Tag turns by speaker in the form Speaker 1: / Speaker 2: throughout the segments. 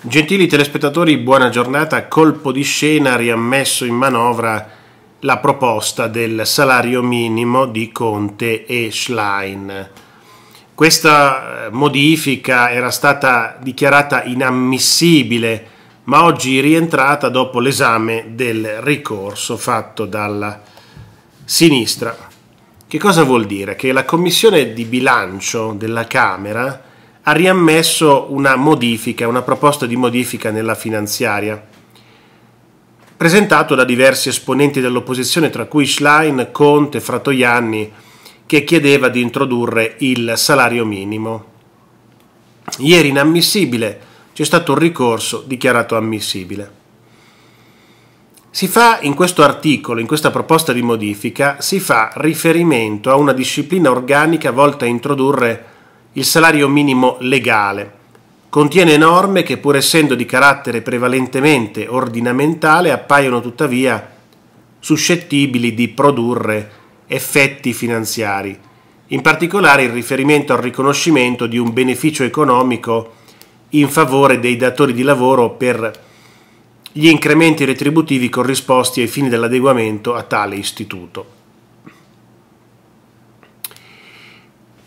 Speaker 1: Gentili telespettatori, buona giornata. Colpo di scena riammesso in manovra la proposta del salario minimo di Conte e Schlein. Questa eh, modifica era stata dichiarata inammissibile, ma oggi rientrata dopo l'esame del ricorso fatto dalla sinistra. Che cosa vuol dire? Che la Commissione di bilancio della Camera ha riammesso una modifica, una proposta di modifica nella finanziaria, presentato da diversi esponenti dell'opposizione, tra cui Schlein, Conte, Fratoianni, che chiedeva di introdurre il salario minimo. Ieri inammissibile c'è stato un ricorso dichiarato ammissibile. Si fa in questo articolo, in questa proposta di modifica, si fa riferimento a una disciplina organica volta a introdurre il salario minimo legale. Contiene norme che pur essendo di carattere prevalentemente ordinamentale appaiono tuttavia suscettibili di produrre effetti finanziari, in particolare il riferimento al riconoscimento di un beneficio economico in favore dei datori di lavoro per gli incrementi retributivi corrisposti ai fini dell'adeguamento a tale istituto.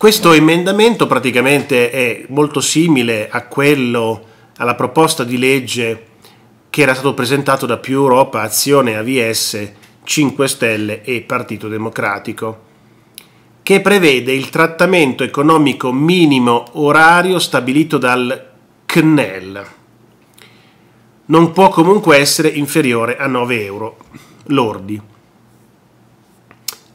Speaker 1: Questo emendamento praticamente è molto simile a quello, alla proposta di legge che era stato presentato da Più Europa, Azione AVS, 5 Stelle e Partito Democratico, che prevede il trattamento economico minimo orario stabilito dal CNEL. Non può comunque essere inferiore a 9 euro lordi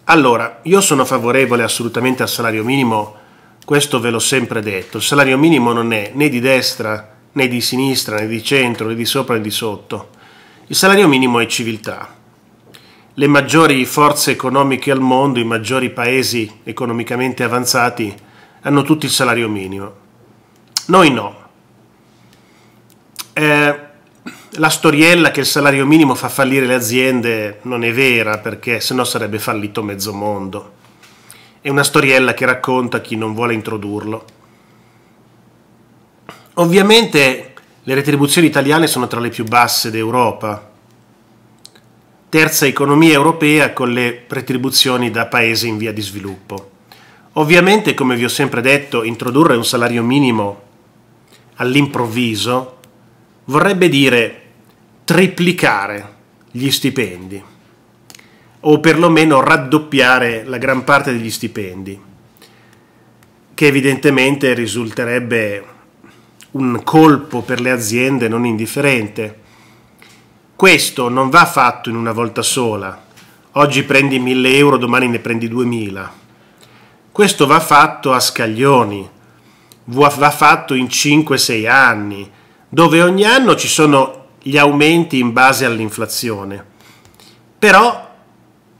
Speaker 1: allora, io sono favorevole assolutamente al salario minimo, questo ve l'ho sempre detto. Il salario minimo non è né di destra, né di sinistra, né di centro, né di sopra, né di sotto. Il salario minimo è civiltà. Le maggiori forze economiche al mondo, i maggiori paesi economicamente avanzati, hanno tutti il salario minimo. Noi no. Eh, la storiella che il salario minimo fa fallire le aziende non è vera perché sennò sarebbe fallito mezzo mondo. È una storiella che racconta chi non vuole introdurlo. Ovviamente le retribuzioni italiane sono tra le più basse d'Europa, terza economia europea con le retribuzioni da paesi in via di sviluppo. Ovviamente, come vi ho sempre detto, introdurre un salario minimo all'improvviso vorrebbe dire triplicare gli stipendi o perlomeno raddoppiare la gran parte degli stipendi, che evidentemente risulterebbe un colpo per le aziende non indifferente. Questo non va fatto in una volta sola. Oggi prendi 1000 euro, domani ne prendi 2000. Questo va fatto a scaglioni, va fatto in 5-6 anni, dove ogni anno ci sono gli aumenti in base all'inflazione. Però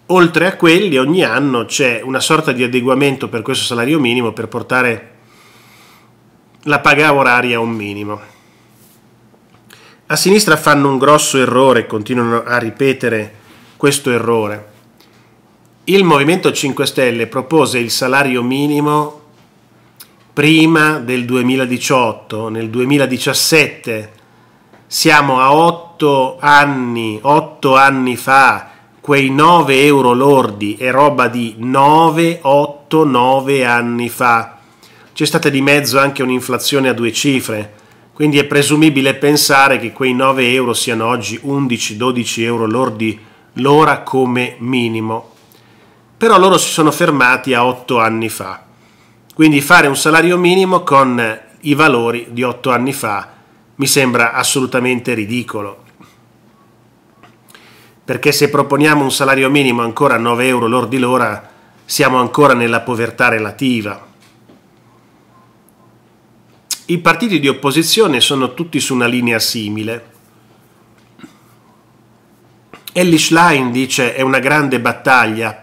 Speaker 1: oltre a quelli ogni anno c'è una sorta di adeguamento per questo salario minimo per portare la paga oraria a un minimo. A sinistra fanno un grosso errore, continuano a ripetere questo errore. Il Movimento 5 Stelle propose il salario minimo prima del 2018, nel 2017 siamo a 8 anni, 8 anni fa, quei 9 euro lordi è roba di 9, 8, 9 anni fa. C'è stata di mezzo anche un'inflazione a due cifre, quindi è presumibile pensare che quei 9 euro siano oggi 11, 12 euro lordi l'ora come minimo. Però loro si sono fermati a 8 anni fa. Quindi fare un salario minimo con i valori di 8 anni fa mi sembra assolutamente ridicolo. Perché se proponiamo un salario minimo ancora a 9 euro lordi l'ora, siamo ancora nella povertà relativa. I partiti di opposizione sono tutti su una linea simile. Ellie Schlein dice è una grande battaglia,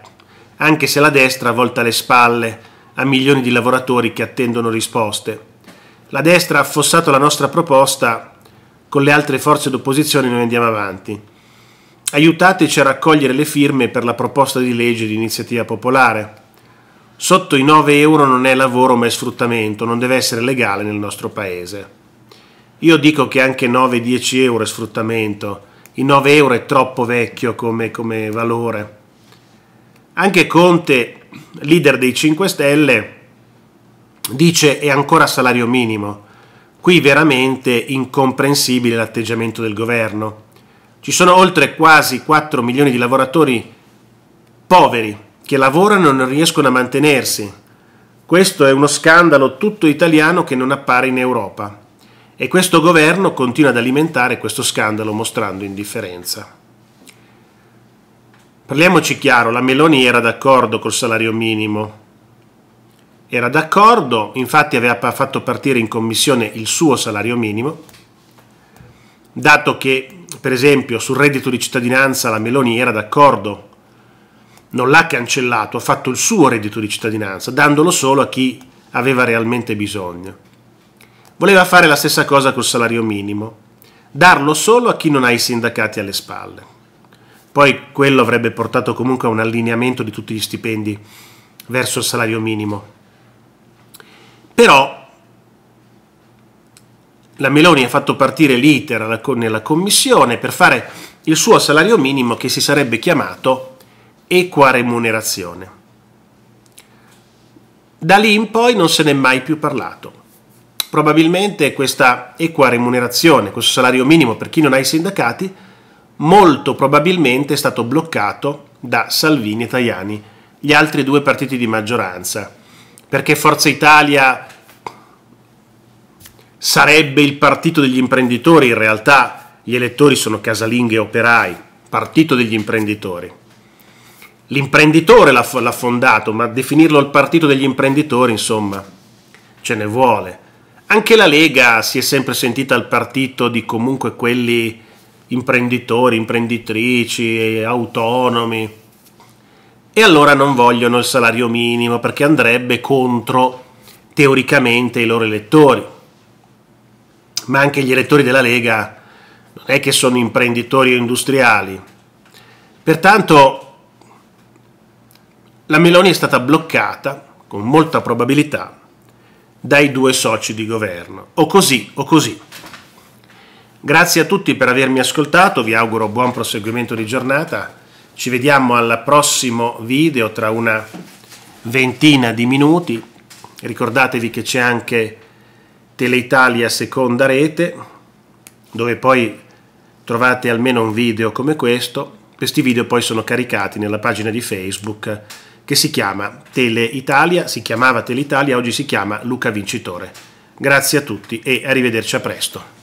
Speaker 1: anche se la destra volta le spalle a milioni di lavoratori che attendono risposte la destra ha affossato la nostra proposta, con le altre forze d'opposizione noi andiamo avanti. Aiutateci a raccogliere le firme per la proposta di legge di iniziativa popolare. Sotto i 9 euro non è lavoro ma è sfruttamento, non deve essere legale nel nostro paese. Io dico che anche 9-10 euro è sfruttamento, i 9 euro è troppo vecchio come, come valore. Anche Conte, leader dei 5 Stelle, dice è ancora salario minimo. Qui veramente incomprensibile l'atteggiamento del governo. Ci sono oltre quasi 4 milioni di lavoratori poveri che lavorano e non riescono a mantenersi. Questo è uno scandalo tutto italiano che non appare in Europa. E questo governo continua ad alimentare questo scandalo mostrando indifferenza. Parliamoci chiaro, la Meloni era d'accordo col salario minimo, era d'accordo, infatti aveva fatto partire in commissione il suo salario minimo, dato che per esempio sul reddito di cittadinanza la Meloni era d'accordo, non l'ha cancellato, ha fatto il suo reddito di cittadinanza, dandolo solo a chi aveva realmente bisogno. Voleva fare la stessa cosa col salario minimo, darlo solo a chi non ha i sindacati alle spalle. Poi quello avrebbe portato comunque a un allineamento di tutti gli stipendi verso il salario minimo, però la Meloni ha fatto partire l'iter nella commissione per fare il suo salario minimo che si sarebbe chiamato equa remunerazione. Da lì in poi non se n'è mai più parlato. Probabilmente questa equa remunerazione, questo salario minimo per chi non ha i sindacati, molto probabilmente è stato bloccato da Salvini e Tajani, gli altri due partiti di maggioranza, perché Forza Italia sarebbe il partito degli imprenditori, in realtà gli elettori sono casalinghe e operai, partito degli imprenditori. L'imprenditore l'ha, l'ha fondato, ma definirlo il partito degli imprenditori, insomma, ce ne vuole. Anche la Lega si è sempre sentita il partito di comunque quelli imprenditori, imprenditrici, autonomi e allora non vogliono il salario minimo perché andrebbe contro teoricamente i loro elettori. Ma anche gli elettori della Lega non è che sono imprenditori o industriali. Pertanto la Meloni è stata bloccata con molta probabilità dai due soci di governo, o così o così. Grazie a tutti per avermi ascoltato, vi auguro buon proseguimento di giornata ci vediamo al prossimo video tra una ventina di minuti. Ricordatevi che c'è anche Teleitalia seconda rete, dove poi trovate almeno un video come questo. Questi video poi sono caricati nella pagina di Facebook che si chiama Teleitalia, si chiamava Teleitalia, oggi si chiama Luca Vincitore. Grazie a tutti e arrivederci a presto.